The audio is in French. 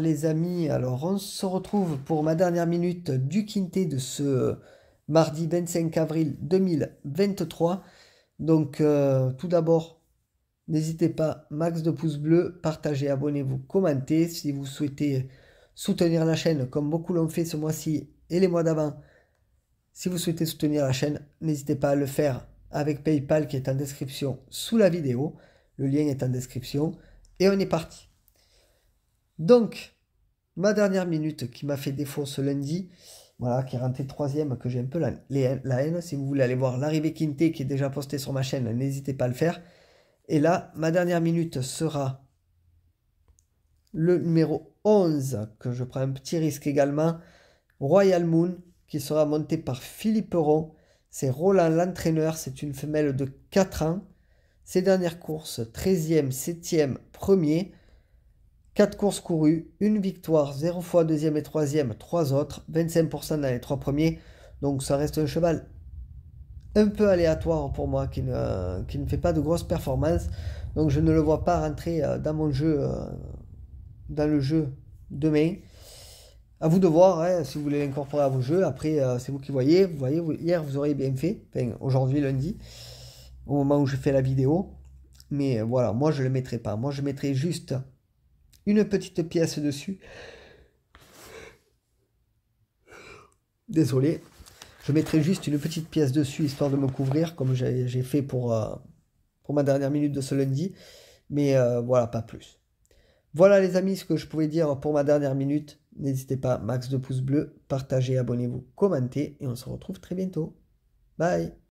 les amis, alors on se retrouve pour ma dernière minute du Quintet de ce euh, mardi 25 avril 2023. Donc euh, tout d'abord, n'hésitez pas, max de pouces bleus, partagez, abonnez-vous, commentez. Si vous souhaitez soutenir la chaîne comme beaucoup l'ont fait ce mois-ci et les mois d'avant, si vous souhaitez soutenir la chaîne, n'hésitez pas à le faire avec PayPal qui est en description sous la vidéo. Le lien est en description. Et on est parti. Donc, ma dernière minute qui m'a fait défaut ce lundi, voilà, qui est troisième, que j'ai un peu la, haine. Si vous voulez aller voir l'arrivée Quinté qui est déjà postée sur ma chaîne, n'hésitez pas à le faire. Et là, ma dernière minute sera le numéro 11, que je prends un petit risque également, Royal Moon, qui sera monté par Philippe Ron. C'est Roland l'entraîneur, c'est une femelle de 4 ans. Ses dernières courses, 13e, 7e, 1er. 4 courses courues, une victoire, 0 fois deuxième et troisième, 3 autres, 25% dans les 3 premiers. Donc ça reste un cheval un peu aléatoire pour moi, qui ne, qui ne fait pas de grosses performances. Donc je ne le vois pas rentrer euh, dans mon jeu, euh, dans le jeu demain. À vous de voir hein, si vous voulez l'incorporer à vos jeux. Après, euh, c'est vous qui voyez. Vous voyez, hier vous auriez bien fait, aujourd'hui lundi, au moment où je fais la vidéo. Mais voilà, moi je ne le mettrai pas. Moi je mettrai juste une petite pièce dessus. Désolé, je mettrai juste une petite pièce dessus histoire de me couvrir comme j'ai fait pour, euh, pour ma dernière minute de ce lundi. Mais euh, voilà, pas plus. Voilà les amis ce que je pouvais dire pour ma dernière minute. N'hésitez pas, max de pouces bleus, partagez, abonnez-vous, commentez et on se retrouve très bientôt. Bye